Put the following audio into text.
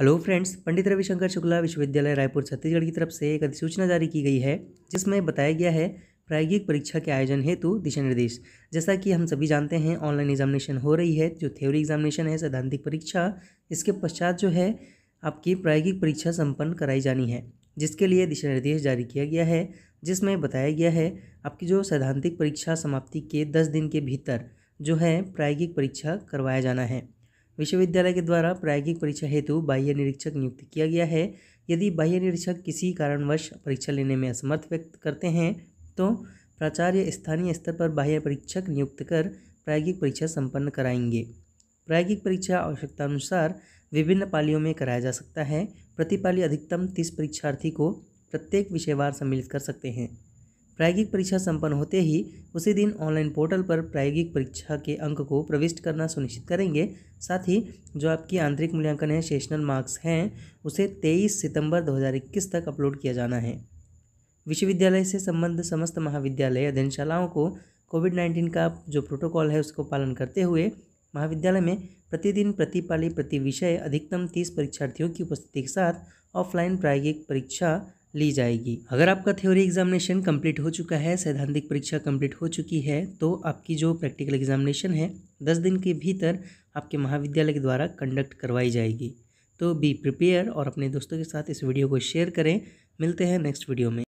hello friends Pandit Ravishankar Shukla Vishwavidyalaya Raipur Chhattisgarh की तरफ से एक अधिसूचना जारी की गई है जिसमें बताया गया है प्रायोगिक परीक्षा के आयोजन हेतु दिशा निर्देश जैसा कि हम सभी जानते हैं ऑनलाइन एग्जामिनेशन हो रही है जो थ्योरी एग्जामिनेशन है सैद्धांतिक परीक्षा इसके पश्चात जो है आपकी प्रायोगिक परीक्षा संपन्न कराई जानी है जिसके लिए दिशा निर्देश जारी किया गया है जिसमें बताया गया है आपकी जो सैद्धांतिक परीक्षा समाप्ति के दस दिन के भीतर जो है प्रायोगिक परीक्षा करवाया जाना है विश्वविद्यालय के द्वारा प्रायोगिक परीक्षा हेतु बाह्य निरीक्षक नियुक्त किया गया है यदि बाह्य निरीक्षक किसी कारणवश परीक्षा लेने में असमर्थ व्यक्त करते हैं तो प्राचार्य स्थानीय स्तर पर बाह्य परीक्षक नियुक्त कर प्रायोगिक परीक्षा संपन्न कराएंगे प्रायोगिक परीक्षा आवश्यकतानुसार विभिन्न पालियों में कराया जा सकता है प्रति पाली अधिकतम तीस परीक्षार्थी को प्रत्येक विषयवार सम्मिलित कर सकते हैं प्रायोगिक परीक्षा संपन्न होते ही उसी दिन ऑनलाइन पोर्टल पर प्रायोगिक परीक्षा के अंक को प्रविष्ट करना सुनिश्चित करेंगे साथ ही जो आपकी आंतरिक मूल्यांकन है सेशनल मार्क्स हैं उसे 23 सितंबर 2021 तक अपलोड किया जाना है विश्वविद्यालय से संबंध समस्त महाविद्यालय अध्ययनशालाओं को कोविड नाइन्टीन का जो प्रोटोकॉल है उसको पालन करते हुए महाविद्यालय में प्रतिदिन प्रतिपाली प्रति विषय अधिकतम तीस परीक्षार्थियों की उपस्थिति के साथ ऑफलाइन प्रायोगिक परीक्षा ली जाएगी अगर आपका थ्योरी एग्जामिनेशन कंप्लीट हो चुका है सैद्धांतिक परीक्षा कंप्लीट हो चुकी है तो आपकी जो प्रैक्टिकल एग्जामिनेशन है दस दिन के भीतर आपके महाविद्यालय के द्वारा कंडक्ट करवाई जाएगी तो बी प्रिपेयर और अपने दोस्तों के साथ इस वीडियो को शेयर करें मिलते हैं नेक्स्ट वीडियो में